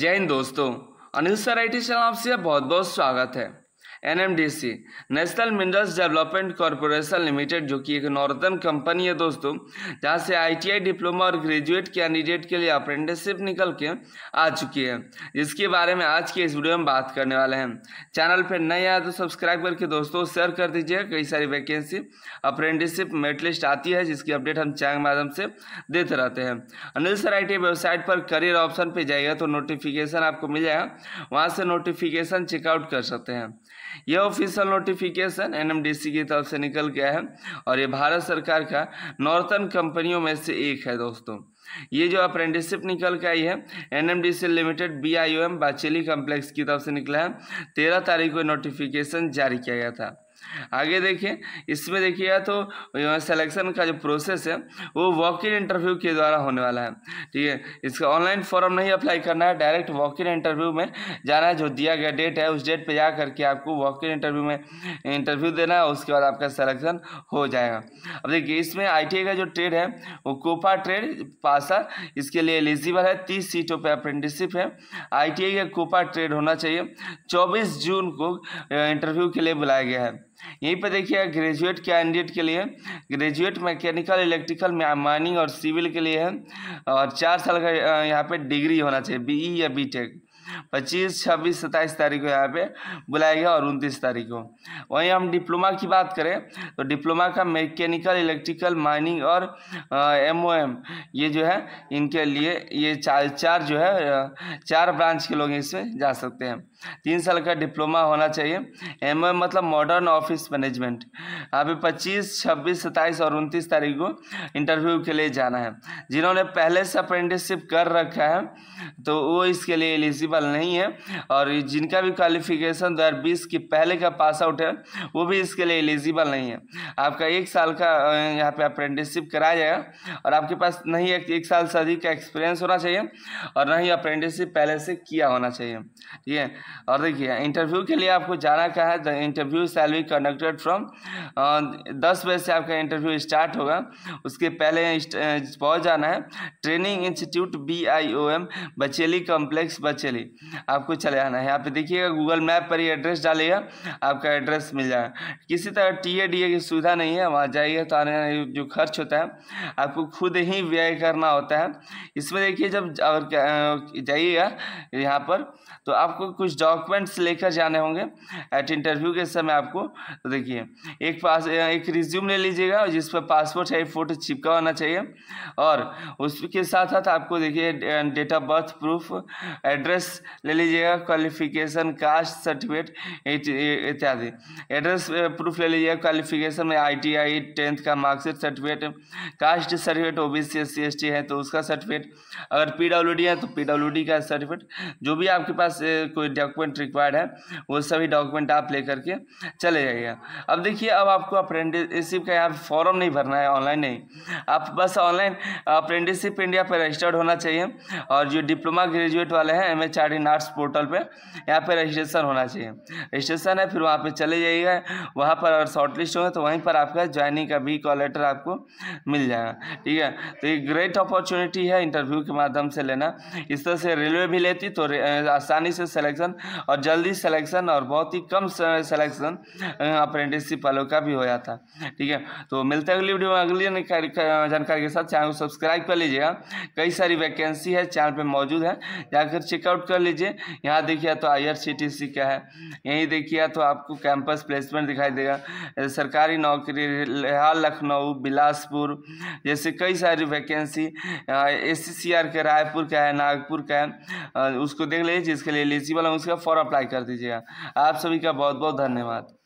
जय हिंद दोस्तों Anil sir I T channel आपसे बहुत बहुत स्वागत है NMDC National Minerals Development Corporation Limited जो कि एक नॉर्दर्न कंपनी है दोस्तों जहां से आईटीआई डिप्लोमा और ग्रेजुएट कैंडिडेट के लिए अप्रेंटिसशिप निकल के आ चुकी है जिसके बारे में आज के इस वीडियो में बात करने वाले हैं चैनल पर नए आए तो सब्सक्राइब करके दोस्तों शेयर कर दीजिए कई सारी वैकेंसी अप्रेंटिसशिप मेट लिस्ट आती है जिसकी अपडेट हम चैनल माध्यम से देते रहते हैं अनिल सर आई वेबसाइट पर करियर ऑप्शन पर जाइएगा तो नोटिफिकेशन आपको मिल जाएगा वहाँ से नोटिफिकेशन चेकआउट कर सकते हैं यह ऑफिशियल नोटिफिकेशन एनएमडीसी की तरफ से निकल गया है और ये भारत सरकार का नॉर्थन कंपनियों में से एक है दोस्तों ये जो अप्रेंटिसशिप निकल के आई है NMDC limited B I M Bacheli complex की तरफ से निकला है तेरह तारीख को नोटिफिकेशन जारी किया गया था आगे देखिए इसमें देखिएगा तो सिलेक्शन का जो प्रोसेस है वो वॉक इन इंटरव्यू के द्वारा होने वाला है ठीक है इसका ऑनलाइन फॉर्म नहीं अप्लाई करना है डायरेक्ट वॉक इन इंटरव्यू में जाना है जो दिया गया डेट है उस डेट पर जा करके आपको वॉक इन इंटरव्यू में इंटरव्यू देना है उसके बाद आपका सिलेक्शन हो जाएगा अब देखिए इसमें आई का जो ट्रेड है वो कोपा ट्रेड पासा इसके लिए एलिजिबल है तीस सीटों पर अप्रेंटिसिप है आई का कोपा ट्रेड होना चाहिए चौबीस जून को इंटरव्यू के लिए बुलाया गया है यहीं पर देखिए ग्रेजुएट कैंडिडेट के लिए ग्रेजुएट मैकेनिकल इलेक्ट्रिकल माइनिंग और सिविल के लिए है और चार साल का यहाँ पे डिग्री होना चाहिए बीई e या बीटेक पच्चीस छब्बीस सत्ताईस तारीख को यहाँ पे बुलाया गया और उनतीस तारीख को वहीं हम डिप्लोमा की बात करें तो डिप्लोमा का मैकेनिकल इलेक्ट्रिकल माइनिंग और एम ओ एम ये जो है इनके लिए ये चार चार जो है चार ब्रांच के लोग इसमें जा सकते हैं तीन साल का डिप्लोमा होना चाहिए एम मतलब मॉडर्न ऑफिस मैनेजमेंट अभी पच्चीस छब्बीस सत्ताईस और उनतीस तारीख को इंटरव्यू के लिए जाना है जिन्होंने पहले से अप्रेंटिसशिप कर रखा है तो वो इसके लिए एलिजिबल नहीं है और जिनका भी क्वालिफिकेशन दो बीस की पहले का पास आउट है वो भी इसके लिए एलिजिबल नहीं है आपका एक साल का यहाँ पे अप्रेंटिसशिप कराया जाएगा और आपके पास नहीं एक, एक साल से अधिक का एक्सपीरियंस होना चाहिए और ना ही अप्रेंटिसशिप पहले से किया होना चाहिए ठीक है और देखिए इंटरव्यू के लिए आपको जाना क्या है the interview shall we conducted from दस बजे से आपका इंटरव्यू स्टार्ट होगा उसके पहले पहुँच जाना है training institute B I O M Bacheli complex Bacheli आपको चले आना है यहाँ पे देखिएगा गूगल मैप पर ही एड्रेस डालिएगा आपका एड्रेस मिल जाएगा किसी तरह टी ए डी ए की सुविधा नहीं है वहाँ जाइए तो आने जो खर्च होता है आपको खुद ही व्यय करना होता है इसमें देखिए जब और जाइएगा यहाँ पर तो आपको कुछ डॉक्यूमेंट्स लेकर जाने होंगे एट इंटरव्यू के समय आपको तो देखिए एक पास एक रिज्यूम ले लीजिएगा जिस पर पासपोर्ट है फ़ोटो चिपका होना चाहिए और उसके साथ साथ आपको देखिए date of birth proof address ले लीजिएगा क्वालिफिकेशन कास्ट सर्टिफिकेट इत्यादि एड्रेस प्रूफ ले लीजिएगा क्वालिफिकेशन में आई टी आई टेंथ का marksheet certificate caste certificate O B C S C S T है तो उसका सर्टिफिकेट अगर पी डब्ल्यू डी है तो पी डब्ल्यू डी का सर्टिफिकेट जो भी आपके पास कोई डॉक्यूमेंट रिक्वायर्ड है वो सभी डॉक्यूमेंट आप लेकर के चले जाइए अब देखिए अब आपको अप्रेंटिसशिप का यहाँ फॉर्म नहीं भरना है ऑनलाइन नहीं आप बस ऑनलाइन अप्रेंटिसशिप इंडिया पर रजिस्टर्ड होना चाहिए और जो डिप्लोमा ग्रेजुएट वाले हैं M H R in arts portal पर यहाँ पर रजिस्ट्रेशन होना चाहिए रजिस्ट्रेशन है फिर वहाँ पर चले जाइएगा वहाँ पर अगर शॉर्ट लिस्ट होगा तो वहीं पर आपका ज्वाइनिंग का भी कॉल लेटर आपको मिल जाएगा ठीक है तो ये ग्रेट अपॉर्चुनिटी है इंटरव्यू के माध्यम से लेना इस तरह से रेलवे भी लेती तो आसानी से सिलेक्शन सिलेक्शन और जल्दी सिलेक्शन और बहुत ही कम सिलेक्शन अप्रेंटिसशिप वालों का भी हो जाता ठीक है तो मिलते हैं अगली वीडियो में अगली जानकारी के साथ चैनल को सब्सक्राइब कर लीजिएगा कई सारी वैकेंसी है चैनल पर मौजूद है जाकर चेकआउट कर लीजिए यहाँ देखिए तो आई क्या है यहीं देखिए तो आपको कैंपस प्लेसमेंट दिखाई देगा सरकारी नौकरी रिहाल लखनऊ बिलासपुर जैसे कई सारी वैकेंसी एस के रायपुर का है नागपुर का है उसको देख लीजिए जिसके लिए एलिजिबल है उसका फॉर अप्लाई कर दीजिएगा आप सभी का बहुत बहुत धन्यवाद